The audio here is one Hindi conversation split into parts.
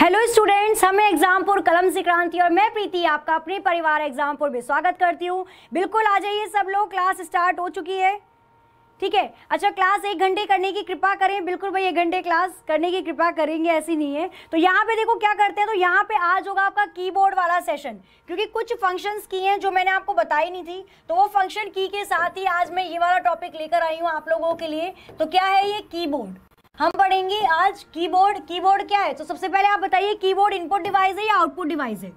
हेलो स्टूडेंट्स हमें एग्जामपुर कलम से क्रांति और मैं प्रीति आपका अपने परिवार एग्जामपुर में स्वागत करती हूँ बिल्कुल आ जाइए सब लोग क्लास स्टार्ट हो चुकी है ठीक है अच्छा क्लास एक घंटे करने की कृपा करें बिल्कुल भाई एक घंटे क्लास करने की कृपा करेंगे ऐसी नहीं है तो यहाँ पे देखो क्या करते हैं तो यहाँ पे आज होगा आपका कीबोर्ड वाला सेशन क्योंकि कुछ फंक्शंस की हैं जो मैंने आपको बताई नहीं थी तो वो फंक्शन की के साथ ही आज मैं ये वाला टॉपिक लेकर आई हूँ आप लोगों के लिए तो क्या है ये की हम पढ़ेंगे आज कीबोर्ड कीबोर्ड क्या है तो सबसे पहले आप बताइए कीबोर्ड इनपुट डिवाइस है या आउटपुट डिवाइस है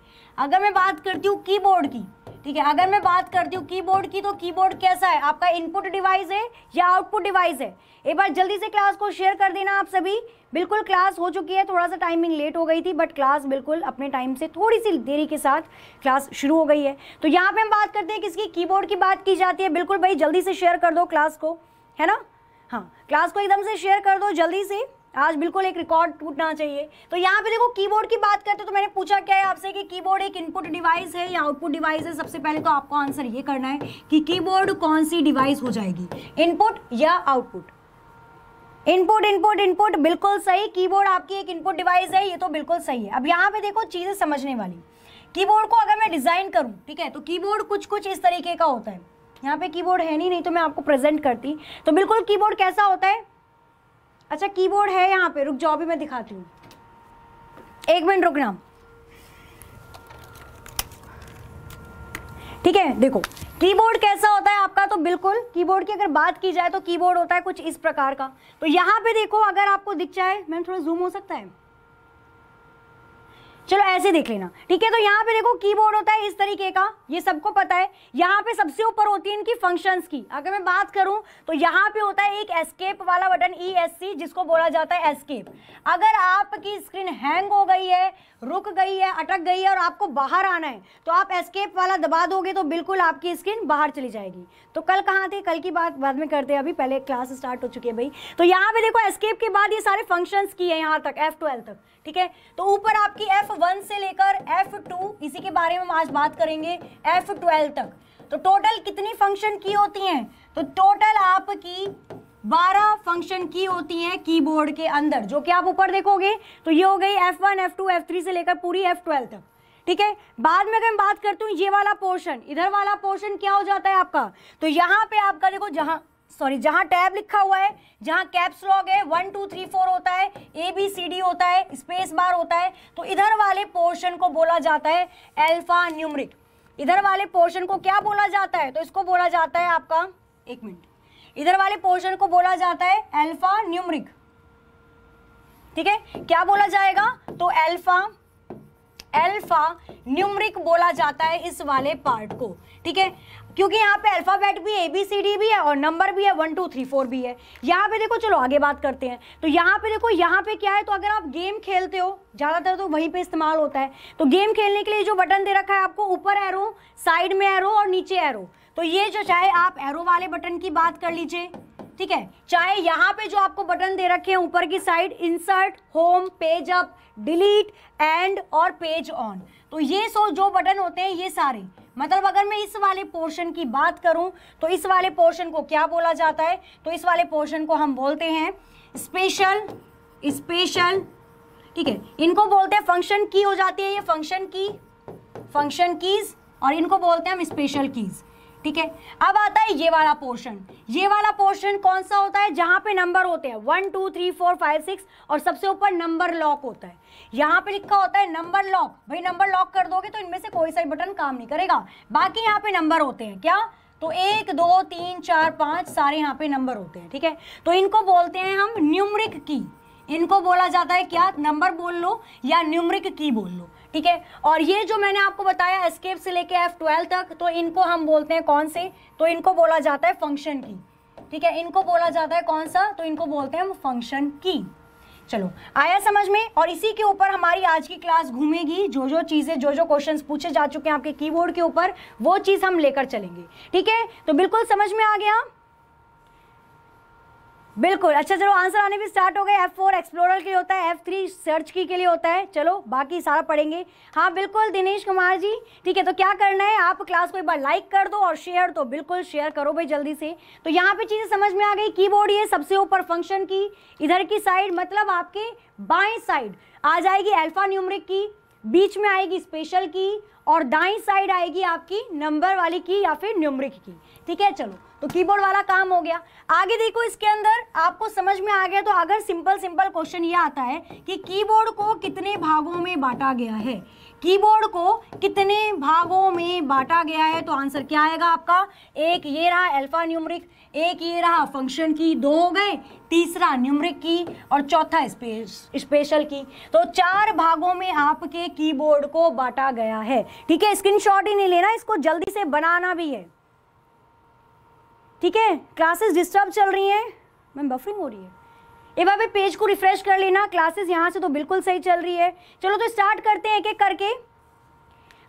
अगर मैं बात करती हूँ कीबोर्ड की ठीक है अगर मैं बात करती हूँ कीबोर्ड की तो कीबोर्ड कैसा है आपका इनपुट डिवाइस है या आउटपुट डिवाइस है एक बार जल्दी से क्लास को शेयर कर देना आप सभी बिल्कुल क्लास हो चुकी है थोड़ा सा टाइमिंग लेट हो गई थी बट क्लास बिल्कुल अपने टाइम से थोड़ी सी देरी के साथ क्लास शुरू हो गई है तो यहाँ पे हम बात करते हैं किसकी कीबोर्ड की बात की जाती है बिल्कुल भाई जल्दी से शेयर कर दो क्लास को है ना हाँ क्लास को एकदम से शेयर कर दो जल्दी से आज बिल्कुल एक रिकॉर्ड टूटना चाहिए तो यहाँ पे देखो कीबोर्ड की बात करते तो मैंने पूछा क्या है आपसे कि कीबोर्ड एक इनपुट डिवाइस है या आउटपुट डिवाइस है सबसे पहले तो आपको आंसर ये करना है कि कीबोर्ड कौन सी डिवाइस हो जाएगी इनपुट या आउटपुट इनपुट इनपुट इनपुट बिल्कुल सही कीबोर्ड आपकी एक इनपुट डिवाइस है ये तो बिल्कुल सही है अब यहाँ पे देखो चीज़ें समझने वाली कीबोर्ड को अगर मैं डिज़ाइन करूँ ठीक है तो कीबोर्ड कुछ कुछ इस तरीके का होता है यहाँ पे कीबोर्ड है नहीं नहीं तो मैं आपको प्रेजेंट करती तो बिल्कुल कीबोर्ड कैसा होता है अच्छा कीबोर्ड है यहाँ पे रुक जाओ भी मैं दिखाती हूँ एक मिनट रुकना ठीक है देखो कीबोर्ड कैसा होता है आपका तो बिल्कुल कीबोर्ड की अगर बात की जाए तो कीबोर्ड होता है कुछ इस प्रकार का तो यहाँ पे देखो अगर आपको दिख जाए मैम थोड़ा जूम हो सकता है चलो ऐसे देख लेना ठीक है तो यहाँ पे देखो कीबोर्ड होता है इस तरीके का ये सबको पता है यहाँ पे सबसे ऊपर होती है इनकी फंक्शंस की अगर मैं बात करूं तो यहाँ पे होता है एक एस्केप वाला बटन ई एस सी जिसको बोला जाता है एस्केप अगर आपकी स्क्रीन हैंग हो गई है रुक गई है अटक गई है और आपको बाहर आना है तो आप एस्केप वाला दबा दोगे तो बिल्कुल आपकी स्क्रीन बाहर चली जाएगी तो कल कहाँ थे कल की बात बाद में करते हैं अभी पहले क्लास स्टार्ट हो चुकी है भाई तो यहाँ पे देखो एस्केप के बाद ये सारे फंक्शंस की है यहाँ तक एफ तक ठीक है तो ऊपर आपकी एफ वन से लेकर एफ टू इसी के बारे में हम आज बात करेंगे एफ ट्वेल्व तक तो टोटल कितनी फंक्शन की होती हैं तो टोटल आपकी बारह फंक्शन की होती हैं कीबोर्ड के अंदर जो कि आप ऊपर देखोगे तो ये हो गई F one F two F three से लेकर पूरी एफ ट्वेल्व तक ठीक है बाद में अगर मैं बात करती हूँ ये वाला पोर्शन इधर वाला पोर्शन क्या हो जाता है आपका तो यहाँ पे आपका देखो जहाँ सॉरी जहाँ टैब लिखा हुआ है जहाँ कैप्स लॉग है वन टू थ्री फोर होता है ए बी सी डी होता है स्पेस बार होता है तो इधर वाले पोर्शन को बोला जाता है एल्फा न्यूमरिक इधर वाले पोर्शन को क्या बोला जाता है तो इसको बोला जाता है आपका एक मिनट इधर वाले पोर्शन को बोला जाता है एल्फा न्यूमरिक ठीक है क्या बोला जाएगा तो एल्फा एल्फा न्यूमरिक बोला जाता है इस वाले पार्ट को ठीक है क्योंकि यहाँ पे अल्फाबेट भी ए बी सी डी भी है और नंबर भी है वन टू थ्री फोर भी है यहाँ पे देखो चलो आगे बात करते हैं तो यहाँ पे देखो यहाँ पे क्या है तो अगर आप गेम खेलते हो ज़्यादातर तो वहीं पे इस्तेमाल होता है तो गेम खेलने के लिए जो बटन दे रखा है आपको ऊपर एरो साइड में एरो और नीचे एरो तो ये जो चाहे आप एरो वाले बटन की बात कर लीजिए ठीक है चाहे यहाँ पे जो आपको बटन दे रखे हैं ऊपर की side insert home page up delete end और पेज ऑन तो ये सो जो बटन होते हैं ये सारे मतलब अगर मैं इस वाले पोर्शन की बात करूं तो इस वाले पोर्शन को क्या बोला जाता है तो इस वाले पोर्शन को हम बोलते हैं स्पेशल स्पेशल ठीक है इनको बोलते हैं फंक्शन की हो जाती है ये फंक्शन की फंक्शन कीज और इनको बोलते हैं हम स्पेशल कीज़ ठीक है अब आता है ये वाला पोर्शन ये वाला पोर्शन कौन सा होता है जहां पे नंबर होते हैं one two three four five six और सबसे ऊपर नंबर लॉक होता है यहाँ पे लिखा होता है नंबर लॉक भाई नंबर लॉक कर दोगे तो इनमें से कोई सा बटन काम नहीं करेगा बाकी यहाँ पे नंबर होते हैं क्या तो एक दो तीन चार पांच सारे यहाँ पे नंबर होते हैं ठीक है थीके? तो इनको बोलते हैं हम न्यूमरिक की इनको बोला जाता है क्या नंबर बोल लो या न्यूमरिक की बोल लो ठीक है और ये जो मैंने आपको बताया एस्केप से लेके एफ ट्वेल्व तक तो इनको हम बोलते हैं कौन से तो इनको बोला जाता है फंक्शन की ठीक है इनको बोला जाता है कौन सा तो इनको बोलते हैं हम फंक्शन की चलो आया समझ में और इसी के ऊपर हमारी आज की क्लास घूमेगी जो जो चीज़ें जो जो क्वेश्चंस पूछे जा चुके हैं आपके कीबोर्ड के ऊपर वो चीज़ हम लेकर चलेंगे ठीक है तो बिल्कुल समझ में आ गया बिल्कुल अच्छा चलो आंसर आने भी स्टार्ट हो गए एफ फोर एक्सप्लोर के लिए होता है एफ थ्री सर्च की के लिए होता है चलो बाकी सारा पढ़ेंगे हाँ बिल्कुल दिनेश कुमार जी ठीक है तो क्या करना है आप क्लास को एक बार लाइक कर दो और शेयर तो बिल्कुल शेयर करो भाई जल्दी से तो यहाँ पे चीज़ें समझ में आ गई कीबोर्ड ये सबसे ऊपर फंक्शन की इधर की साइड मतलब आपके बाएं साइड आ जाएगी एल्फा न्यूमरिक की बीच में आएगी स्पेशल की और दाई साइड आएगी आपकी नंबर वाली की या फिर न्यूमरिक की ठीक है चलो तो कीबोर्ड वाला काम हो गया आगे देखो इसके अंदर आपको समझ में आ गया तो अगर सिंपल सिंपल क्वेश्चन ये आता है कि कीबोर्ड को कितने भागों में बांटा गया है कीबोर्ड को कितने भागों में बांटा गया है तो आंसर क्या आएगा आपका एक ये रहा अल्फा न्यूमरिक एक ये रहा फंक्शन की दो हो गए तीसरा न्यूमरिक की और चौथा स्पेश स्पेशल की तो चार भागों में आपके कीबोर्ड को बांटा गया है ठीक है स्क्रीनशॉट ही नहीं लेना इसको जल्दी से बनाना भी है ठीक है क्लासेस डिस्टर्ब चल रही हैं मैम बफरिंग हो रही है एक बार भी पेज को रिफ्रेश कर लेना क्लासेस यहाँ से तो बिल्कुल सही चल रही है चलो तो स्टार्ट करते हैं एक एक करके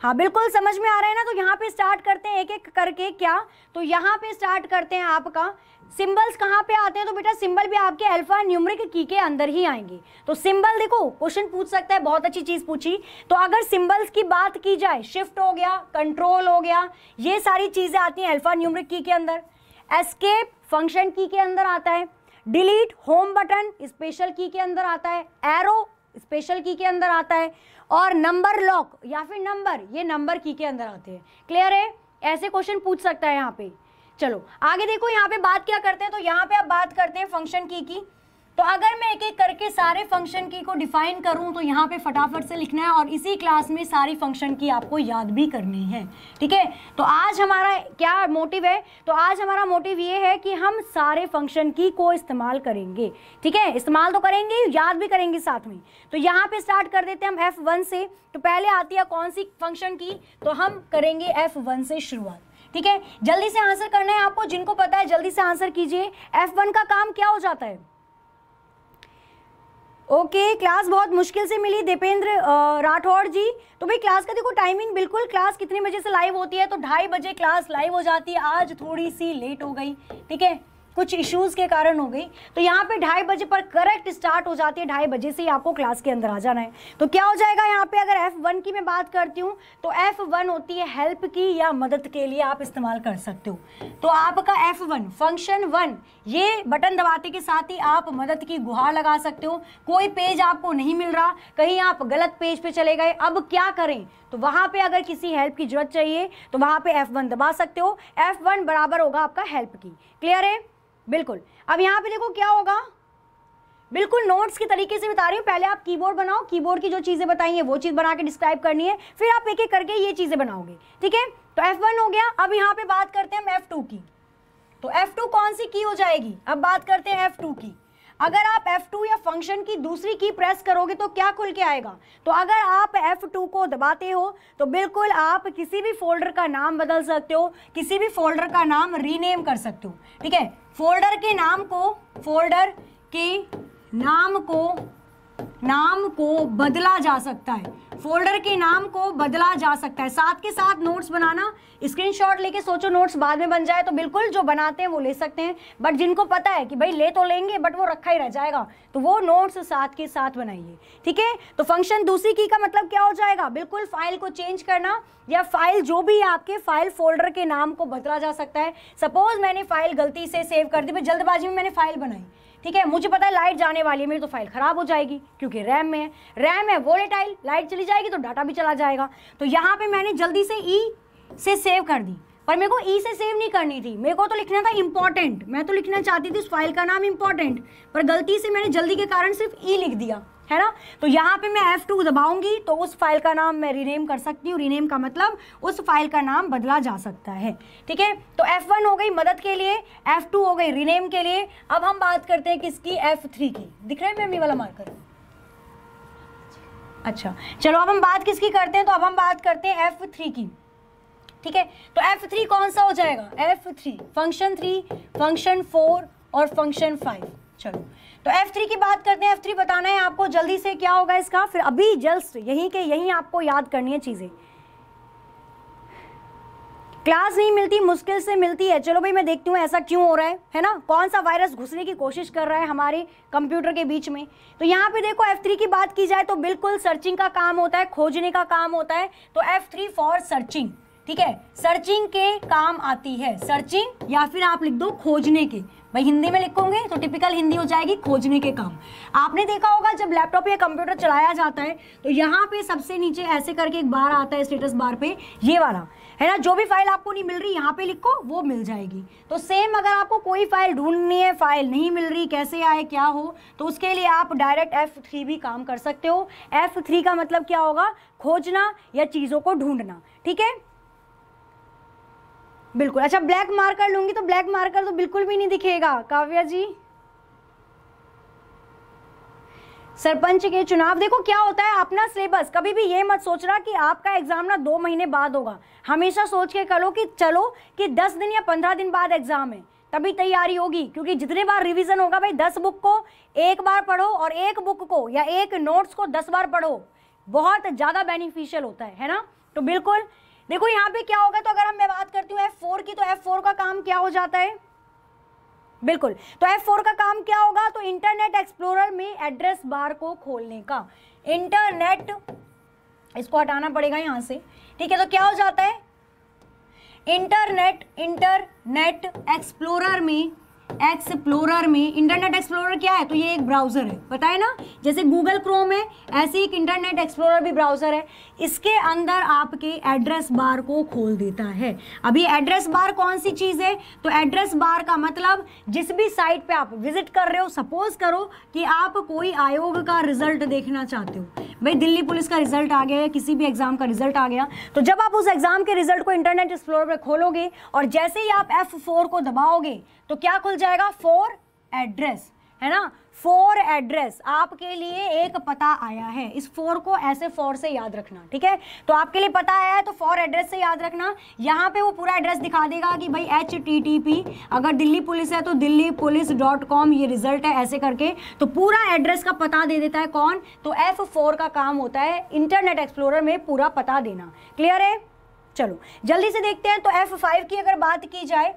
हाँ बिल्कुल समझ में आ रहा है ना तो यहाँ पे स्टार्ट करते हैं एक एक करके क्या तो यहाँ पे स्टार्ट करते हैं आपका सिंबल्स कहाँ पे आते हैं तो बेटा सिंबल भी आपके अल्फा न्यूमरिक की के अंदर ही आएंगे तो सिंबल देखो क्वेश्चन पूछ सकता है बहुत अच्छी चीज़ पूछी तो अगर सिंबल्स की बात की जाए शिफ्ट हो गया कंट्रोल हो गया ये सारी चीज़ें आती हैं अल्फा न्यूमरिक की के अंदर एस्केप फंक्शन की के अंदर आता है डिलीट होम बटन स्पेशल की के अंदर आता है एरो स्पेशल की के अंदर आता है और नंबर लॉक या फिर नंबर ये नंबर की के अंदर आते हैं क्लियर है ऐसे क्वेश्चन पूछ सकता है यहाँ पे चलो आगे देखो यहाँ पे बात क्या करते हैं तो यहाँ पे आप बात करते हैं फंक्शन की की तो अगर मैं एक एक करके सारे फंक्शन की को डिफाइन करूं तो यहाँ पे फटाफट से लिखना है और इसी क्लास में सारी फंक्शन की आपको याद भी करनी है ठीक है तो आज हमारा क्या मोटिव है तो आज हमारा मोटिव ये है कि हम सारे फंक्शन की को इस्तेमाल करेंगे ठीक है इस्तेमाल तो करेंगे याद भी करेंगे साथ में तो यहाँ पे स्टार्ट कर देते हैं हम एफ वन से तो पहले आती है कौन सी फंक्शन की तो हम करेंगे एफ वन से शुरुआत ठीक है जल्दी से आंसर करना है आपको जिनको पता है जल्दी से आंसर कीजिए एफ वन का काम क्या हो जाता है ओके okay, क्लास बहुत मुश्किल से मिली दीपेंद्र राठौड़ जी तो भाई क्लास का देखो टाइमिंग बिल्कुल क्लास कितने बजे से लाइव होती है तो ढाई बजे क्लास लाइव हो जाती है आज थोड़ी सी लेट हो गई ठीक है कुछ इश्यूज के कारण हो गई तो यहाँ पे ढाई बजे पर करेक्ट स्टार्ट हो जाती है ढाई बजे से ही आपको क्लास के अंदर आ जाना है तो क्या हो जाएगा यहाँ पे अगर F1 की मैं बात करती हूँ तो एफ वन होती है हेल्प की या मदद के लिए आप इस्तेमाल कर सकते हो तो आपका एफ वन फंक्शन वन ये बटन दबाते के साथ ही आप मदद की गुहार लगा सकते हो कोई पेज आपको नहीं मिल रहा कहीं आप गलत पेज पे चले गए अब क्या करें तो वहाँ पर अगर किसी हेल्प की जरूरत चाहिए तो वहाँ पर एफ़ दबा सकते हो एफ़ बराबर होगा आपका हेल्प की क्लियर है बिल्कुल अब यहाँ पे देखो क्या होगा बिल्कुल नोट्स के तरीके से बता रही हूँ पहले आप कीबोर्ड बनाओ कीबोर्ड की जो चीज़ें बताई है वो चीज़ बना के डिस्क्राइब करनी है फिर आप एक एक करके ये चीज़ें बनाओगे ठीक है तो एफ वन हो गया अब यहाँ पे बात करते हैं हम एफ की तो एफ कौन सी की हो जाएगी अब बात करते हैं एफ टू की अगर आप F2 या फंक्शन की दूसरी की प्रेस करोगे तो क्या खुल के आएगा तो अगर आप F2 को दबाते हो तो बिल्कुल आप किसी भी फोल्डर का नाम बदल सकते हो किसी भी फोल्डर का नाम रीनेम कर सकते हो ठीक है फोल्डर के नाम को फोल्डर के नाम को नाम को बदला जा सकता है फोल्डर के नाम को बदला जा सकता है साथ के साथ नोट्स बनाना स्क्रीनशॉट लेके सोचो नोट्स बाद में बन जाए तो बिल्कुल जो बनाते हैं वो ले सकते हैं बट जिनको पता है कि भाई ले तो लेंगे बट वो रखा ही रह जाएगा तो वो नोट्स साथ के साथ बनाइए ठीक है तो फंक्शन दूसरी की का मतलब क्या हो जाएगा बिल्कुल फाइल को चेंज करना या फाइल जो भी आपके फाइल फोल्डर के नाम को बदला जा सकता है सपोज मैंने फाइल गलती से सेव कर दी भाई जल्दबाजी में मैंने फाइल बनाई ठीक है मुझे पता है लाइट जाने वाली है मेरी तो फाइल ख़राब हो जाएगी क्योंकि रैम में है रैम है वोलेटाइल लाइट चली जाएगी तो डाटा भी चला जाएगा तो यहाँ पे मैंने जल्दी से ई से सेव कर दी पर मेरे को ई से सेव नहीं करनी थी मेरे को तो लिखना था इम्पॉर्टेंट मैं तो लिखना चाहती थी उस फाइल का नाम इम्पॉर्टेंट पर गलती से मैंने जल्दी के कारण सिर्फ ई लिख दिया है ना तो यहाँ पे मैं F2 दबाऊंगी तो उस फाइल का नाम मैं रीनेम कर सकती हूँ रीनेम का मतलब उस फाइल का नाम बदला जा सकता है ठीक है तो F1 हो गई मदद के लिए F2 हो गई रीनेम के लिए अब हम बात करते हैं किसकी F3 की दिख रहा है मेमी वाला मार्कर अच्छा चलो अब हम बात किसकी करते हैं तो अब हम बात करते हैं एफ की ठीक है तो एफ कौन सा हो जाएगा F function three function four और फंक्शन फाइव चलो तो F3 की बात करते हैं F3 बताना है आपको जल्दी से क्या होगा इसका फिर अभी जल्द यहीं के यहीं आपको याद करनी है चीज़ें क्लास नहीं मिलती मुश्किल से मिलती है चलो भाई मैं देखती हूँ ऐसा क्यों हो रहा है है ना कौन सा वायरस घुसने की कोशिश कर रहा है हमारे कंप्यूटर के बीच में तो यहाँ पे देखो F3 की बात की जाए तो बिल्कुल सर्चिंग का काम होता है खोजने का काम होता है तो F3 फॉर सर्चिंग ठीक है सर्चिंग के काम आती है सर्चिंग या फिर आप लिख दो खोजने के भाई हिंदी में लिखोगे तो टिपिकल हिंदी हो जाएगी खोजने के काम आपने देखा होगा जब लैपटॉप या कंप्यूटर चलाया जाता है तो यहाँ पे सबसे नीचे ऐसे करके एक बार आता है स्टेटस बार पे ये वाला है ना जो भी फाइल आपको नहीं मिल रही यहाँ पे लिखो वो मिल जाएगी तो सेम अगर आपको कोई फाइल ढूंढनी है फाइल नहीं मिल रही कैसे आए क्या हो तो उसके लिए आप डायरेक्ट एफ थ्री भी काम कर सकते हो एफ थ्री का मतलब क्या होगा खोजना या चीज़ों को ढूंढना ठीक है बिल्कुल अच्छा ब्लैक मार्कर लूंगी तो ब्लैक मार्कर तो बिल्कुल भी नहीं दिखेगा काव्या जी सरपंच के चुनाव देखो क्या होता है अपना सिलेबस कभी भी ये मत सोच रहा कि आपका एग्जाम ना दो महीने बाद होगा हमेशा सोच के करो कि चलो कि दस दिन या पंद्रह दिन बाद एग्जाम है तभी तैयारी होगी क्योंकि जितने बार रिवीजन होगा भाई दस बुक को एक बार पढ़ो और एक बुक को या एक नोट्स को दस बार पढ़ो बहुत ज़्यादा बेनिफिशियल होता है है ना तो बिल्कुल देखो यहां पे क्या होगा तो अगर हम मैं बात करती हूँ एफ फोर की तो एफ फोर का काम क्या हो जाता है बिल्कुल तो एफ फोर का काम क्या होगा तो इंटरनेट एक्सप्लोरर में एड्रेस बार को खोलने का इंटरनेट इसको हटाना पड़ेगा यहां से ठीक है तो क्या हो जाता है इंटरनेट इंटरनेट एक्सप्लोरर में एक्सप्लोरर में इंटरनेट एक्सप्लोरर क्या है तो ये एक ब्राउज़र है पता है ना जैसे गूगल क्रोम है ऐसे एक इंटरनेट एक्सप्लोरर भी ब्राउज़र है इसके अंदर आपके एड्रेस बार को खोल देता है अभी एड्रेस बार कौन सी चीज़ है तो एड्रेस बार का मतलब जिस भी साइट पे आप विजिट कर रहे हो सपोज करो कि आप कोई आयोग का रिजल्ट देखना चाहते हो भाई दिल्ली पुलिस का रिजल्ट आ गया या किसी भी एग्ज़ाम का रिजल्ट आ गया तो जब आप उस एग्ज़ाम के रिजल्ट को इंटरनेट एक्सप्लोर पर खोलोगे और जैसे ही आप एफ को दबाओगे तो क्या खुल जाएगा फोर एड्रेस है ना फोर एड्रेस आपके लिए एक पता आया है इस फोर को ऐसे फोर से याद रखना ठीक है तो आपके लिए पता आया है तो फोर एड्रेस से याद रखना यहाँ पे वो पूरा एड्रेस दिखा देगा कि भाई एच टी टी पी अगर दिल्ली पुलिस है तो दिल्ली पुलिस डॉट कॉम ये रिजल्ट है ऐसे करके तो पूरा एड्रेस का पता दे देता है कौन तो एफ फोर का काम होता है इंटरनेट एक्सप्लोरर में पूरा पता देना क्लियर है चलो जल्दी से देखते हैं तो एफ फाइव की अगर बात की जाए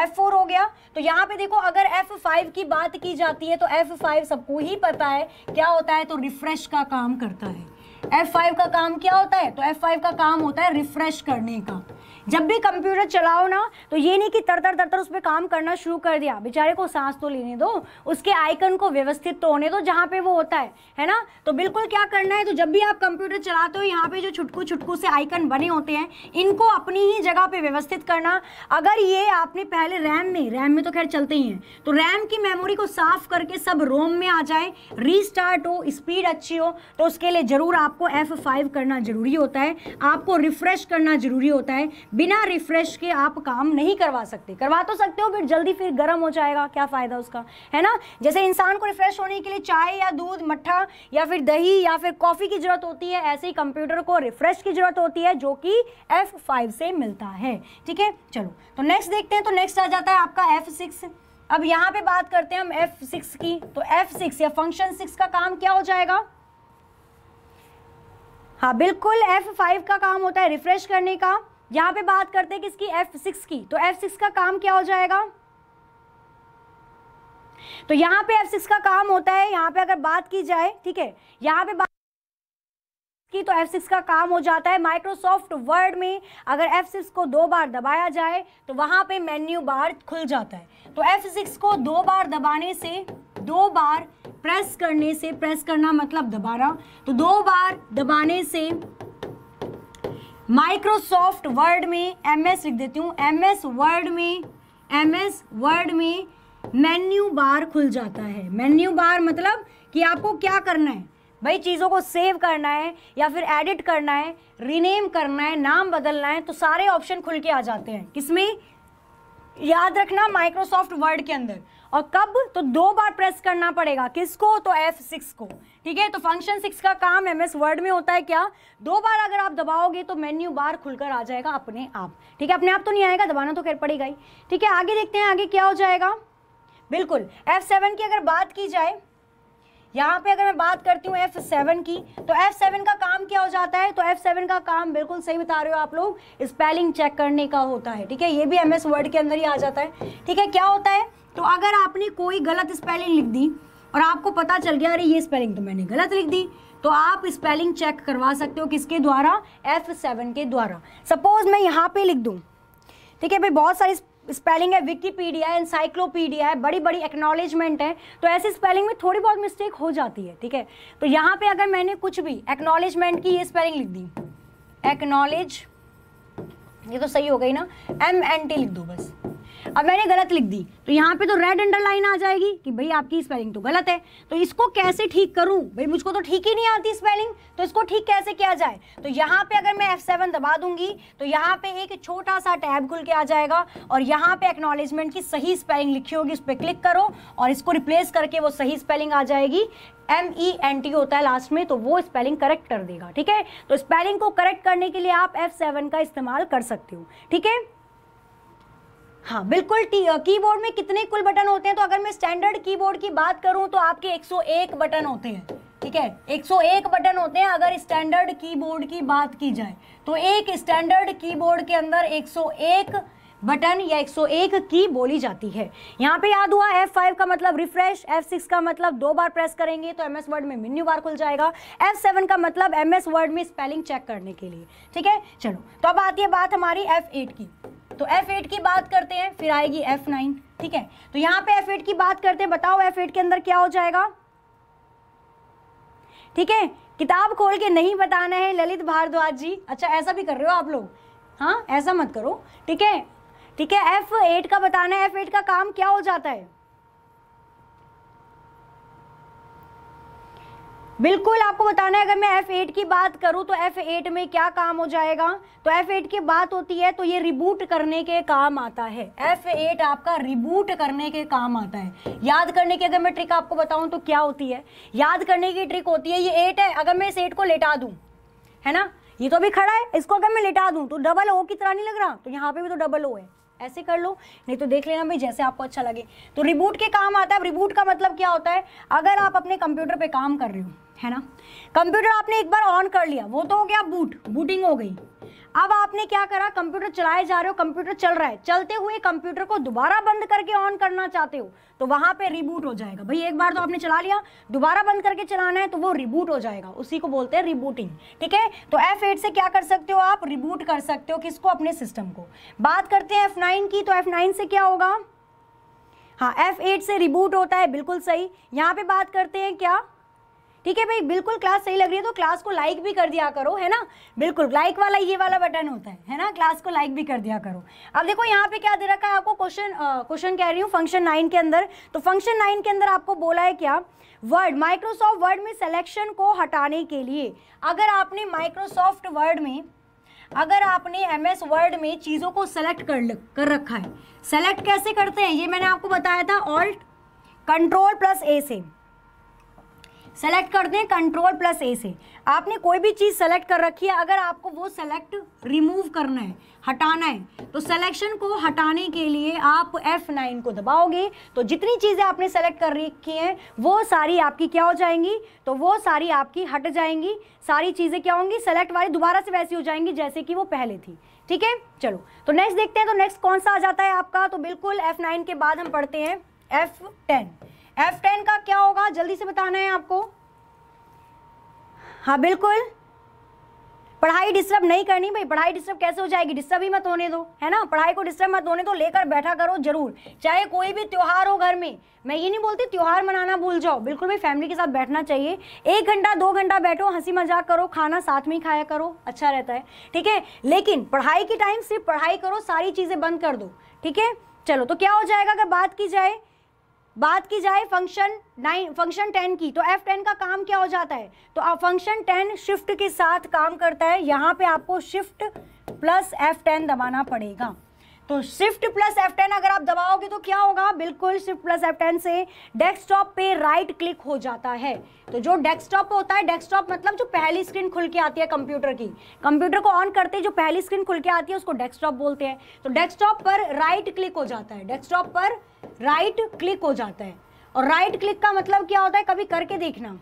F4 हो गया तो यहाँ पे देखो अगर F5 की बात की जाती है तो F5 सबको ही पता है क्या होता है तो रिफ्रेश का काम करता है F5 का काम क्या होता है तो F5 का काम होता है रिफ्रेश करने का जब भी कंप्यूटर चलाओ ना तो ये नहीं कि तर तर तर तर उस पर काम करना शुरू कर दिया बेचारे को सांस तो लेने दो उसके आइकन को व्यवस्थित तो होने दो जहाँ पे वो होता है है ना तो बिल्कुल क्या करना है तो जब भी आप कंप्यूटर चलाते हो यहाँ पे जो छुटकू छुटकू से आइकन बने होते हैं इनको अपनी ही जगह पर व्यवस्थित करना अगर ये आपने पहले रैम में रैम में तो खैर चलते ही हैं तो रैम की मेमोरी को साफ करके सब रोम में आ जाए रीस्टार्ट हो स्पीड अच्छी हो तो उसके लिए ज़रूर आपको एफ फाइव करना ज़रूरी होता है आपको रिफ्रेश करना ज़रूरी होता है बिना रिफ्रेश के आप काम नहीं करवा सकते करवा तो सकते हो बट जल्दी फिर गर्म हो जाएगा क्या फ़ायदा उसका है ना जैसे इंसान को रिफ्रेश होने के लिए चाय या दूध मट्ठा या फिर दही या फिर कॉफ़ी की ज़रूरत होती है ऐसे ही कंप्यूटर को रिफ्रेश की ज़रूरत होती है जो कि एफ़ फाइव से मिलता है ठीक है चलो तो नेक्स्ट देखते हैं तो नेक्स्ट आ जाता है आपका एफ़ सिक्स अब यहाँ पे बात करते हैं हम एफ सिक्स की तो एफ सिक्स या फंक्शन सिक्स का काम क्या हो जाएगा हाँ बिल्कुल एफ फाइव का काम होता है रिफ्रेश करने का यहाँ पे बात करते हैं किसकी एफ सिक्स की तो एफ सिक्स का काम क्या हो जाएगा तो यहाँ पे एफ सिक्स का काम होता है यहाँ पे अगर बात की जाए ठीक है यहां पे बात की तो F6 का काम हो जाता है माइक्रोसॉफ्ट वर्ड में अगर F6 को दो बार दबाया जाए तो वहां पे मेन्यू बार खुल जाता है तो F6 को दो बार दबाने से दो बार प्रेस करने से प्रेस करना मतलब दबाना तो दो बार दबाने से माइक्रोसॉफ्ट वर्ड में एम एस लिख देती हूँ एम एस वर्ड में एम एस वर्ड में मेन्यू बार खुल जाता है मेन्यू बार मतलब कि आपको क्या करना है भाई चीज़ों को सेव करना है या फिर एडिट करना है रीनेम करना है नाम बदलना है तो सारे ऑप्शन खुल के आ जाते हैं किसमें याद रखना माइक्रोसॉफ्ट वर्ड के अंदर और कब तो दो बार प्रेस करना पड़ेगा किसको तो एफ सिक्स को ठीक है तो फंक्शन सिक्स का काम एम एस वर्ड में होता है क्या दो बार अगर आप दबाओगे तो मेन्यू बार खुलकर आ जाएगा अपने आप ठीक है अपने आप तो नहीं आएगा दबाना तो खैर पड़ेगा ही ठीक है आगे देखते हैं आगे क्या हो जाएगा बिल्कुल सेवन की अगर बात की जाए यहाँ पे अगर मैं बात करती हूँ F7 की तो F7 का काम क्या हो जाता है तो F7 का काम बिल्कुल सही बता रहे हो आप लोग स्पेलिंग चेक करने का होता है ठीक है ये भी एम एस वर्ड के अंदर ही आ जाता है ठीक है क्या होता है तो अगर आपने कोई गलत स्पेलिंग लिख दी और आपको पता चल गया अरे ये स्पेलिंग तो मैंने गलत लिख दी तो आप स्पेलिंग चेक करवा सकते हो किसके द्वारा एफ सेवन के द्वारा सपोज मैं यहाँ पे लिख दूँ ठीक है भाई बहुत सारी स्पेलिंग है विकीपीडिया है इंसाइक्लोपीडिया है बड़ी बड़ी एक्नॉलेजमेंट है तो ऐसी स्पेलिंग में थोड़ी बहुत मिस्टेक हो जाती है ठीक है तो यहाँ पे अगर मैंने कुछ भी एक्नॉलेजमेंट की ये स्पेलिंग लिख दी एक्नॉलेज ये तो सही हो गई ना एम एन टी लिख दो बस अब मैंने गलत लिख दी तो यहाँ पे तो रेड अंडरलाइन आ जाएगी कि भाई आपकी स्पेलिंग तो गलत है तो इसको कैसे ठीक करूँ भाई मुझको तो ठीक ही नहीं आती स्पेलिंग तो इसको ठीक कैसे किया जाए तो यहाँ पे अगर मैं F7 दबा दूंगी तो यहाँ पे एक छोटा सा टैब खुल के आ जाएगा और यहाँ पे एक्नोलेजमेंट की सही स्पेलिंग लिखी होगी उस पर क्लिक करो और इसको रिप्लेस करके वो सही स्पेलिंग आ जाएगी एम ई एन टी होता है लास्ट में तो वो स्पेलिंग करेक्ट कर देगा ठीक है तो स्पेलिंग को करेक्ट करने के लिए आप सेवन का इस्तेमाल कर सकते हो ठीक है हाँ बिल्कुल कीबोर्ड में कितने कुल बटन होते हैं तो अगर मैं स्टैंडर्ड कीबोर्ड की बात करूं तो आपके 101 बटन होते हैं ठीक है 101 बटन होते हैं अगर स्टैंडर्ड कीबोर्ड की बात की जाए तो एक स्टैंडर्ड कीबोर्ड के अंदर 101 बटन या 101 की बोली जाती है यहाँ पे याद हुआ F5 का मतलब रिफ्रेश F6 का मतलब दो बार प्रेस करेंगे तो MS वर्ड में मिन्यू बार खुल जाएगा F7 का मतलब MS वर्ड में स्पेलिंग चेक करने के लिए ठीक है चलो तो अब आती है बात हमारी F8 की तो F8 की बात करते हैं फिर आएगी F9 ठीक है तो यहां पे F8 की बात करते हैं बताओ F8 के अंदर क्या हो जाएगा ठीक है किताब खोल के नहीं बताना है ललित भारद्वाज जी अच्छा ऐसा भी कर रहे हो आप लोग हाँ ऐसा मत करो ठीक है ठीक है F8 का बताना है F8 का काम क्या हो जाता है बिल्कुल आपको बताना है अगर मैं F8 की बात करूं तो F8 में क्या काम हो जाएगा तो F8 की बात होती है तो ये रिबूट करने के काम आता है F8 आपका रिबूट करने के काम आता है याद करने की अगर मैं ट्रिक आपको बताऊं तो क्या होती है याद करने की ट्रिक होती है ये एट है अगर मैं इस एट को लेटा दूं है ना ये तो अभी खड़ा है इसको अगर मैं लेटा दूँ तो डबल ओ की तरह नहीं लग रहा तो यहाँ पे भी तो डबल ओ है ऐसे कर लो नहीं तो देख लेना भाई जैसे आपको अच्छा लगे तो रिबूट के काम आता है रिबूट का मतलब क्या होता है अगर आप अपने कंप्यूटर पे काम कर रहे हो है ना कंप्यूटर आपने एक बार ऑन कर लिया वो तो हो गया बूट बूटिंग हो गई अब आपने क्या करा कंप्यूटर चलाए जा रहे हो कंप्यूटर चल रहा है चलते हुए कंप्यूटर को दोबारा बंद करके ऑन करना चाहते हो तो वहां पे रिबूट हो जाएगा भाई एक बार तो आपने चला लिया दोबारा बंद करके चलाना है तो वो रिबूट हो जाएगा उसी को बोलते हैं रिबूटिंग ठीक है तो F8 से क्या कर सकते हो आप रिबूट कर सकते हो किसको अपने सिस्टम को बात करते हैं एफ की तो एफ से क्या होगा हाँ एफ से रिबूट होता है बिल्कुल सही यहाँ पे बात करते हैं क्या ठीक है भाई बिल्कुल क्लास सही लग रही है तो क्लास को लाइक भी कर दिया करो है ना बिल्कुल लाइक वाला ये वाला बटन होता है है ना क्लास को लाइक भी कर दिया करो अब देखो यहाँ पे क्या दे रखा है आपको क्वेश्चन क्वेश्चन कह रही हूँ फंक्शन नाइन के अंदर तो फंक्शन नाइन के अंदर आपको बोला है क्या वर्ड माइक्रोसॉफ्ट वर्ड में सेलेक्शन को हटाने के लिए अगर आपने माइक्रोसॉफ्ट वर्ड में अगर आपने एम एस वर्ड में चीज़ों को सेलेक्ट कर कर रखा है सेलेक्ट कैसे करते हैं ये मैंने आपको बताया था ऑल्ट कंट्रोल प्लस ए से सेलेक्ट कर दें कंट्रोल प्लस ए से आपने कोई भी चीज़ सेलेक्ट कर रखी है अगर आपको वो सेलेक्ट रिमूव करना है हटाना है तो सिलेक्शन को हटाने के लिए आप F9 को दबाओगे तो जितनी चीज़ें आपने सेलेक्ट कर रखी हैं वो सारी आपकी क्या हो जाएंगी तो वो सारी आपकी हट जाएंगी सारी चीज़ें क्या होंगी सेलेक्ट वाली दोबारा से वैसी हो जाएंगी जैसे कि वो पहले थी ठीक है चलो तो नेक्स्ट देखते हैं तो नेक्स्ट कौन सा आ जाता है आपका तो बिल्कुल एफ़ के बाद हम पढ़ते हैं एफ़ एफ टेन का क्या होगा जल्दी से बताना है आपको हाँ बिल्कुल पढ़ाई डिस्टर्ब नहीं करनी भाई पढ़ाई डिस्टर्ब कैसे हो जाएगी डिस्टर्ब ही मत होने दो है ना पढ़ाई को डिस्टर्ब मत होने दो लेकर बैठा करो जरूर चाहे कोई भी त्यौहार हो घर में मैं ये नहीं बोलती त्यौहार मनाना भूल जाओ बिल्कुल भाई फैमिली के साथ बैठना चाहिए एक घंटा दो घंटा बैठो हंसी मजाक करो खाना साथ में ही खाया करो अच्छा रहता है ठीक है लेकिन पढ़ाई के टाइम सिर्फ पढ़ाई करो सारी चीज़ें बंद कर दो ठीक है चलो तो क्या हो जाएगा अगर बात की जाए बात की जाए फंक्शन नाइन फंक्शन टेन की तो एफ टेन का काम क्या हो जाता है तो फंक्शन टेन शिफ्ट के साथ काम करता है यहाँ पे आपको शिफ्ट प्लस एफ टेन दबाना पड़ेगा तो शिफ्ट प्लस एफ टेन अगर आप दबाओगे तो क्या होगा बिल्कुल शिफ्ट प्लस एफ टेन से डेस्कटॉप पे राइट क्लिक हो जाता है तो जो डेस्कटॉप पे होता है डेस्कटॉप मतलब जो पहली स्क्रीन खुल के आती है कंप्यूटर की कंप्यूटर को ऑन करते जो पहली स्क्रीन खुल के आती है उसको डेस्कटॉप बोलते हैं तो डेस्कटॉप पर राइट क्लिक हो जाता है डेस्कटॉप पर राइट क्लिक हो जाता है और राइट क्लिक का मतलब क्या होता है कभी करके देखना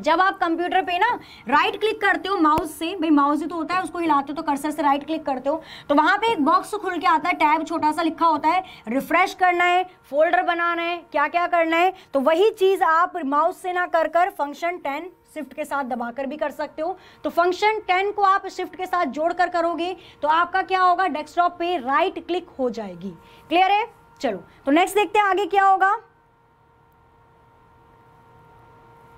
जब आप कंप्यूटर पे ना राइट क्लिक करते हो माउस से भाई माउस ही तो होता है उसको हिलाते हो तो कर्सर से राइट क्लिक करते हो तो वहां पे एक बॉक्स खुल के आता है टैब छोटा सा लिखा होता है रिफ्रेश करना है फोल्डर बनाना है क्या क्या करना है तो वही चीज़ आप माउस से ना कर कर फंक्शन टेन शिफ्ट के साथ दबाकर भी कर सकते हो तो फंक्शन टेन को आप शिफ्ट के साथ जोड़कर करोगे तो आपका क्या होगा डेस्कटॉप पे राइट क्लिक हो जाएगी क्लियर है चलो तो नेक्स्ट देखते हैं आगे क्या होगा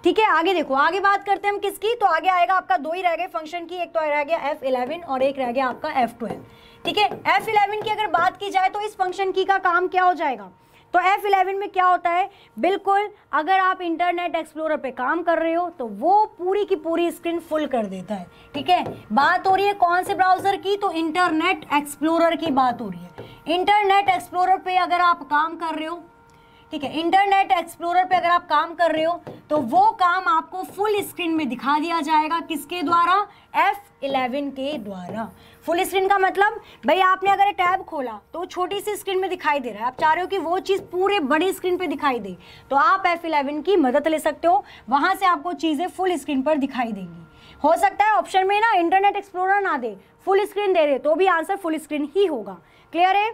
ठीक है आगे देखो आगे बात करते हैं हम किसकी तो आगे आएगा आपका दो ही रह गए फंक्शन की एक तो रह गया एफ इलेवन और एक रह गया आपका एफ ट्वेल्व ठीक है एफ इलेवन की अगर बात की जाए तो इस फंक्शन की का काम क्या हो जाएगा तो F11 में क्या होता है बिल्कुल अगर आप इंटरनेट एक्सप्लोरर पे काम कर रहे हो तो वो पूरी की पूरी स्क्रीन फुल कर देता है ठीक है बात हो रही है कौन से ब्राउज़र की तो इंटरनेट एक्सप्लोरर की बात हो रही है इंटरनेट एक्सप्लोरर पे अगर आप काम कर रहे हो ठीक है इंटरनेट एक्सप्लोरर पे अगर आप काम कर रहे हो तो वो काम आपको फुल स्क्रीन में दिखा दिया जाएगा किसके द्वारा एफ इलेवन के द्वारा फुल स्क्रीन का मतलब भाई आपने अगर टैब खोला तो छोटी सी स्क्रीन में दिखाई दे रहा है आप चाह रहे हो कि वो चीज़ पूरे बड़ी स्क्रीन पे दिखाई दे तो आप एफ इलेवन की मदद ले सकते हो वहाँ से आपको चीज़ें फुल स्क्रीन पर दिखाई देंगी हो सकता है ऑप्शन में ना इंटरनेट एक्सप्लोरर ना दे फुल स्क्रीन दे रहे तो भी आंसर फुल स्क्रीन ही होगा क्लियर है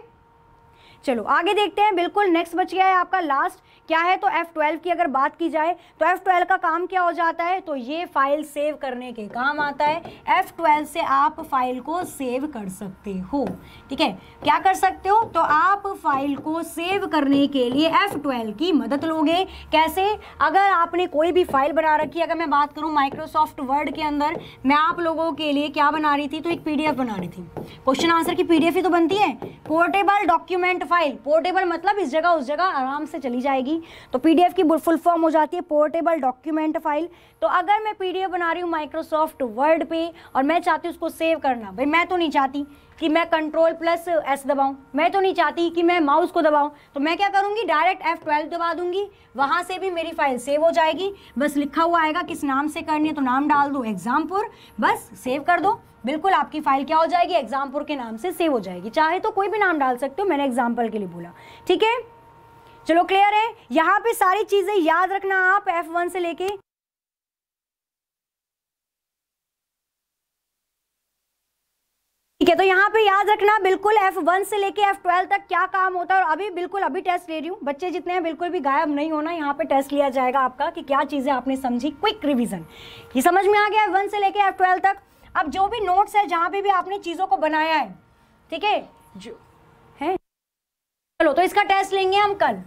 चलो आगे देखते हैं बिल्कुल नेक्स्ट बच गया है आपका लास्ट क्या है तो F12 की अगर बात की जाए तो F12 का काम क्या हो जाता है तो ये फाइल सेव करने के काम आता है F12 से आप फाइल को सेव कर सकते हो ठीक है क्या कर सकते हो तो आप फाइल को सेव करने के लिए F12 की मदद लोगे कैसे अगर आपने कोई भी फाइल बना रखी है अगर मैं बात करूँ माइक्रोसॉफ्ट वर्ड के अंदर मैं आप लोगों के लिए क्या बना रही थी तो एक पी बना रही थी क्वेश्चन आंसर की पी ही तो बनती है पोर्टेबल डॉक्यूमेंट फाइल पोर्टेबल मतलब इस जगह उस जगह आराम से चली जाएगी तो पीडीएफ की फुल फॉर्म हो जाती है पोर्टेबल डॉक्यूमेंट फाइल तो अगर मैं पीडीएफ बना रही हूँ माइक्रोसॉफ्ट वर्ड पे और मैं चाहती हूँ उसको सेव करना भाई मैं तो नहीं चाहती कि मैं कंट्रोल प्लस एस दबाऊं मैं तो नहीं चाहती कि मैं माउस को दबाऊं तो मैं क्या करूंगी डायरेक्ट एफ ट्वेल्व दबा दूंगी वहां से भी मेरी फाइल सेव हो जाएगी बस लिखा हुआ आएगा किस नाम से करनी है तो नाम डाल दो एग्जामपुर बस सेव कर दो बिल्कुल आपकी फाइल क्या हो जाएगी एग्जामपुर के नाम से सेव हो जाएगी चाहे तो कोई भी नाम डाल सकते हो मैंने एग्जाम्पल के लिए बोला ठीक है चलो क्लियर है यहाँ पे सारी चीजें याद रखना आप एफ वन से लेके ठीक है तो यहाँ पे याद रखना बिल्कुल F1 से लेके F12 तक क्या काम होता है और अभी बिल्कुल अभी टेस्ट ले रही हूँ बच्चे जितने हैं बिल्कुल भी गायब नहीं होना यहाँ पे टेस्ट लिया जाएगा आपका कि क्या चीज़ें आपने समझी क्विक रिवीजन ये समझ में आ गया F1 से लेके F12 तक अब जो भी नोट्स है जहाँ पे भी आपने चीज़ों को बनाया है ठीक है जो है चलो तो इसका टेस्ट लेंगे हम कल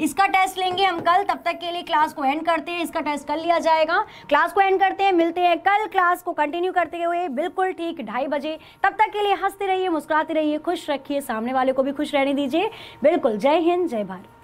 इसका टेस्ट लेंगे हम कल तब तक के लिए क्लास को एंड करते हैं इसका टेस्ट कर लिया जाएगा क्लास को एंड करते हैं मिलते हैं कल क्लास को कंटिन्यू करते हुए बिल्कुल ठीक ढाई बजे तब तक के लिए हंसते रहिए मुस्कुराते रहिए खुश रखिए सामने वाले को भी खुश रहने दीजिए बिल्कुल जय हिंद जय भारत